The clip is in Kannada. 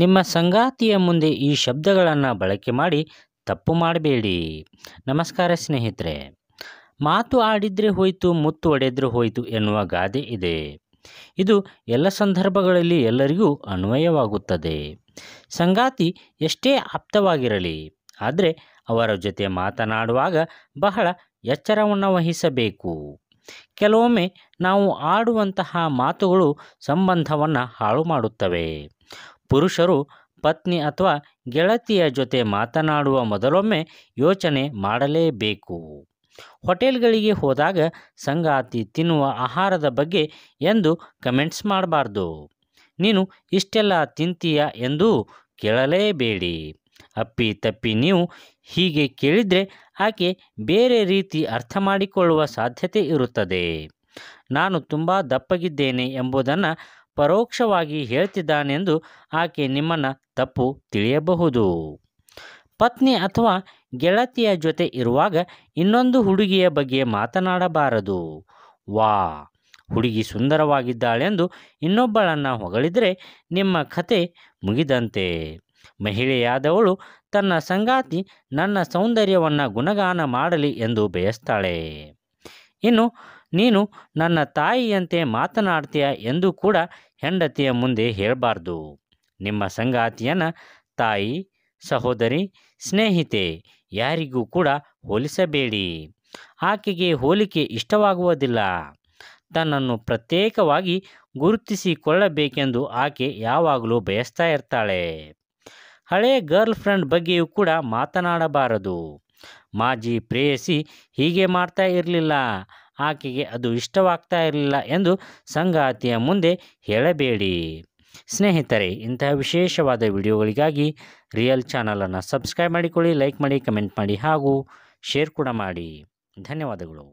ನಿಮ್ಮ ಸಂಗಾತಿಯ ಮುಂದೆ ಈ ಶಬ್ದಗಳನ್ನು ಬಳಕೆ ಮಾಡಿ ತಪ್ಪು ಮಾಡಬೇಡಿ ನಮಸ್ಕಾರ ಸ್ನೇಹಿತರೆ ಮಾತು ಆಡಿದ್ರೆ ಹೋಯಿತು ಮುತ್ತು ಒಡೆದ್ರೆ ಹೋಯಿತು ಎನ್ನುವ ಗಾದೆ ಇದೆ ಇದು ಎಲ್ಲ ಸಂದರ್ಭಗಳಲ್ಲಿ ಎಲ್ಲರಿಗೂ ಅನ್ವಯವಾಗುತ್ತದೆ ಸಂಗಾತಿ ಎಷ್ಟೇ ಆಪ್ತವಾಗಿರಲಿ ಆದರೆ ಅವರ ಜೊತೆ ಮಾತನಾಡುವಾಗ ಬಹಳ ಎಚ್ಚರವನ್ನು ವಹಿಸಬೇಕು ಕೆಲವೊಮ್ಮೆ ನಾವು ಆಡುವಂತಹ ಮಾತುಗಳು ಸಂಬಂಧವನ್ನು ಹಾಳು ಮಾಡುತ್ತವೆ ಪುರುಷರು ಪತ್ನಿ ಅಥವಾ ಗೆಳತಿಯ ಜೊತೆ ಮಾತನಾಡುವ ಮೊದಲೊಮ್ಮೆ ಯೋಚನೆ ಮಾಡಲೇಬೇಕು ಹೋಟೆಲ್ಗಳಿಗೆ ಹೋದಾಗ ಸಂಗಾತಿ ತಿನ್ನುವ ಆಹಾರದ ಬಗ್ಗೆ ಎಂದು ಕಮೆಂಟ್ಸ್ ಮಾಡಬಾರ್ದು ನೀನು ಇಷ್ಟೆಲ್ಲ ತಿಂತೀಯ ಎಂದು ಕೇಳಲೇಬೇಡಿ ಅಪ್ಪಿ ತಪ್ಪಿ ನೀವು ಹೀಗೆ ಕೇಳಿದರೆ ಆಕೆ ಬೇರೆ ರೀತಿ ಅರ್ಥ ಮಾಡಿಕೊಳ್ಳುವ ಸಾಧ್ಯತೆ ಇರುತ್ತದೆ ನಾನು ತುಂಬ ದಪ್ಪಗಿದ್ದೇನೆ ಎಂಬುದನ್ನು ಪರೋಕ್ಷವಾಗಿ ಹೇಳ್ತಿದ್ದಾನೆಂದು ಆಕೆ ನಿಮ್ಮನ್ನು ತಪ್ಪು ತಿಳಿಯಬಹುದು ಪತ್ನಿ ಅಥವಾ ಗೆಳತಿಯ ಜೊತೆ ಇರುವಾಗ ಇನ್ನೊಂದು ಹುಡುಗಿಯ ಬಗ್ಗೆ ಮಾತನಾಡಬಾರದು ವಾ ಹುಡುಗಿ ಸುಂದರವಾಗಿದ್ದಾಳೆಂದು ಇನ್ನೊಬ್ಬಳನ್ನು ಹೊಗಳಿದರೆ ನಿಮ್ಮ ಕತೆ ಮುಗಿದಂತೆ ಮಹಿಳೆಯಾದವಳು ತನ್ನ ಸಂಗಾತಿ ನನ್ನ ಸೌಂದರ್ಯವನ್ನು ಗುಣಗಾನ ಮಾಡಲಿ ಎಂದು ಬಯಸ್ತಾಳೆ ಇನ್ನು ನೀನು ನನ್ನ ತಾಯಿಯಂತೆ ಮಾತನಾಡ್ತೀಯ ಎಂದು ಕೂಡ ಹೆಂಡತಿಯ ಮುಂದೆ ಹೇಳಬಾರ್ದು ನಿಮ್ಮ ಸಂಗಾತಿಯನ್ನು ತಾಯಿ ಸಹೋದರಿ ಸ್ನೇಹಿತೆ ಯಾರಿಗೂ ಕೂಡ ಹೋಲಿಸಬೇಡಿ ಆಕೆಗೆ ಹೋಲಿಕೆ ಇಷ್ಟವಾಗುವುದಿಲ್ಲ ತನ್ನನ್ನು ಪ್ರತ್ಯೇಕವಾಗಿ ಗುರುತಿಸಿಕೊಳ್ಳಬೇಕೆಂದು ಆಕೆ ಯಾವಾಗಲೂ ಬಯಸ್ತಾ ಇರ್ತಾಳೆ ಹಳೆಯ ಗರ್ಲ್ ಫ್ರೆಂಡ್ ಬಗ್ಗೆಯೂ ಕೂಡ ಮಾತನಾಡಬಾರದು ಮಾಜಿ ಪ್ರೇಯಸಿ ಹೀಗೆ ಮಾಡ್ತಾ ಇರಲಿಲ್ಲ ಆಕೆಗೆ ಅದು ಇಷ್ಟವಾಗ್ತಾ ಇರಲಿಲ್ಲ ಎಂದು ಸಂಗಾತಿಯ ಮುಂದೆ ಹೇಳಬೇಡಿ ಸ್ನೇಹಿತರೆ ಇಂತಹ ವಿಶೇಷವಾದ ವಿಡಿಯೋಗಳಿಗಾಗಿ ರಿಯಲ್ ಚಾನಲನ್ನು ಸಬ್ಸ್ಕ್ರೈಬ್ ಮಾಡಿಕೊಳ್ಳಿ ಲೈಕ್ ಮಾಡಿ ಕಮೆಂಟ್ ಮಾಡಿ ಹಾಗೂ ಶೇರ್ ಕೂಡ ಮಾಡಿ ಧನ್ಯವಾದಗಳು